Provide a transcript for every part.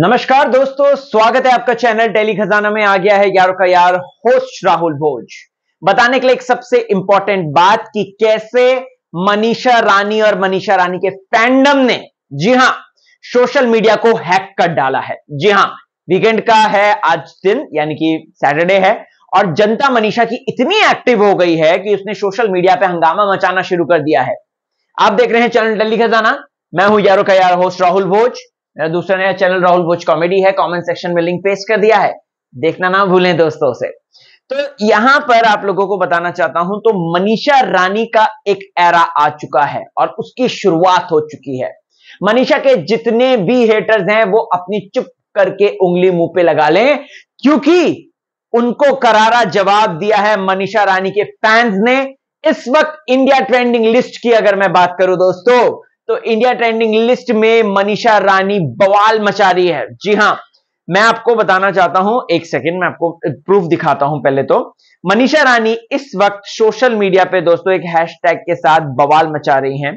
नमस्कार दोस्तों स्वागत है आपका चैनल टेली खजाना में आ गया है यारों का यार होस्ट राहुल भोज बताने के लिए एक सबसे इंपॉर्टेंट बात कि कैसे मनीषा रानी और मनीषा रानी के फैंडम ने जी हां सोशल मीडिया को हैक कर डाला है जी हां वीकेंड का है आज दिन यानी कि सैटरडे है और जनता मनीषा की इतनी एक्टिव हो गई है कि उसने सोशल मीडिया पर हंगामा मचाना शुरू कर दिया है आप देख रहे हैं चैनल टेली खजाना मैं हूं यारो का यार होस्ट राहुल भोज मेरा दूसरा नया चैनल राहुल बोच कॉमेडी है कमेंट सेक्शन में लिंक पेस्ट कर दिया है देखना ना भूलें दोस्तों से तो यहां पर आप लोगों को बताना चाहता हूं तो मनीषा रानी का एक एरा आ चुका है और उसकी शुरुआत हो चुकी है मनीषा के जितने भी हेटर्स हैं वो अपनी चुप करके उंगली मुंह पे लगा लें क्योंकि उनको करारा जवाब दिया है मनीषा रानी के फैंस ने इस वक्त इंडिया ट्रेंडिंग लिस्ट की अगर मैं बात करूं दोस्तों तो इंडिया ट्रेंडिंग लिस्ट में मनीषा रानी बवाल मचा रही है जी हां मैं आपको बताना चाहता हूं एक सेकेंड मैं आपको प्रूफ दिखाता हूं पहले तो मनीषा रानी इस वक्त सोशल मीडिया पे दोस्तों एक हैशटैग के साथ बवाल मचा रही हैं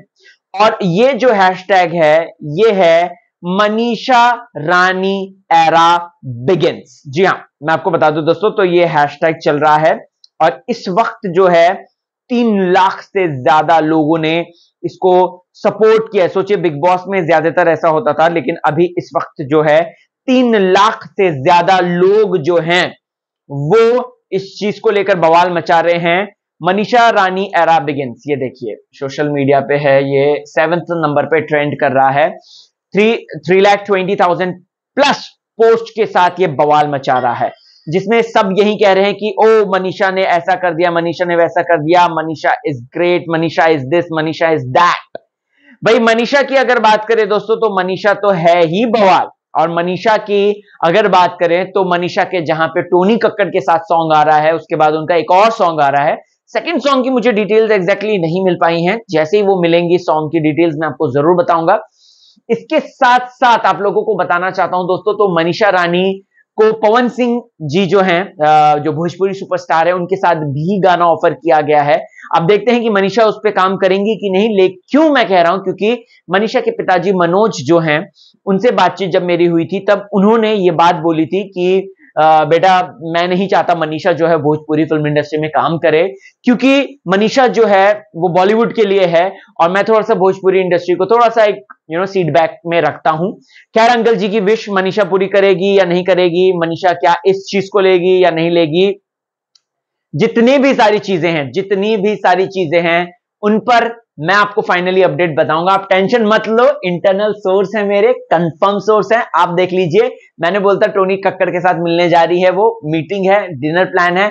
और ये जो हैशटैग है ये है मनीषा रानी एरा बिगिंस जी हाँ मैं आपको बता दूं दोस्तों तो ये हैशटैग चल रहा है और इस वक्त जो है तीन लाख से ज्यादा लोगों ने इसको सपोर्ट किया सोचिए बिग बॉस में ज्यादातर ऐसा होता था लेकिन अभी इस वक्त जो है तीन लाख से ज्यादा लोग जो हैं वो इस चीज को लेकर बवाल मचा रहे हैं मनीषा रानी एरा बिगिंस ये देखिए सोशल मीडिया पे है ये सेवेंथ नंबर पे ट्रेंड कर रहा है three three lakh twenty thousand plus post के साथ ये बवाल मचा रहा है जिसमें सब यही कह रहे हैं कि ओ मनीषा ने ऐसा कर दिया मनीषा ने वैसा कर दिया Manisha is great Manisha is this Manisha is that भाई मनीषा की अगर बात करें दोस्तों तो मनीषा तो है ही बवाल और मनीषा की अगर बात करें तो मनीषा के जहां पे टोनी कक्कड़ के साथ सॉन्ग आ रहा है उसके बाद उनका एक और सॉन्ग आ रहा है सेकंड सॉन्ग की मुझे डिटेल्स एग्जैक्टली नहीं मिल पाई हैं जैसे ही वो मिलेंगी सॉन्ग की डिटेल्स मैं आपको जरूर बताऊंगा इसके साथ साथ आप लोगों को बताना चाहता हूं दोस्तों तो मनीषा रानी को पवन सिंह जी जो हैं जो भोजपुरी सुपरस्टार है उनके साथ भी गाना ऑफर किया गया है अब देखते हैं कि मनीषा उस पर काम करेंगी कि नहीं ले क्यों मैं कह रहा हूं क्योंकि मनीषा के पिताजी मनोज जो हैं उनसे बातचीत जब मेरी हुई थी तब उन्होंने ये बात बोली थी कि बेटा मैं नहीं चाहता मनीषा जो है भोजपुरी फिल्म इंडस्ट्री में काम करे क्योंकि मनीषा जो है वो बॉलीवुड के लिए है और मैं थोड़ा सा भोजपुरी इंडस्ट्री को थोड़ा सा एक यू नो सीडबैक में रखता हूं खैर अंकल जी की विश मनीषा पूरी करेगी या नहीं करेगी मनीषा क्या इस चीज को लेगी या नहीं लेगी जितनी भी सारी चीजें हैं जितनी भी सारी चीजें हैं उन पर मैं आपको फाइनली अपडेट बताऊंगा आप टेंशन मत लो इंटरनल सोर्स है मेरे कंफर्म सोर्स है आप देख लीजिए मैंने बोलता टोनी कक्कड़ के साथ मिलने जा रही है वो मीटिंग है डिनर प्लान है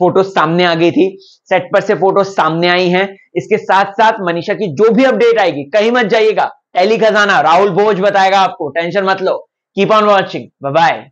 फोटो सामने आ गई थी सेट पर से फोटो सामने आई हैं इसके साथ साथ मनीषा की जो भी अपडेट आएगी कहीं मत जाइएगा टेली खजाना राहुल भोज बताएगा आपको टेंशन मत लो कीप ऑन वॉचिंग बाय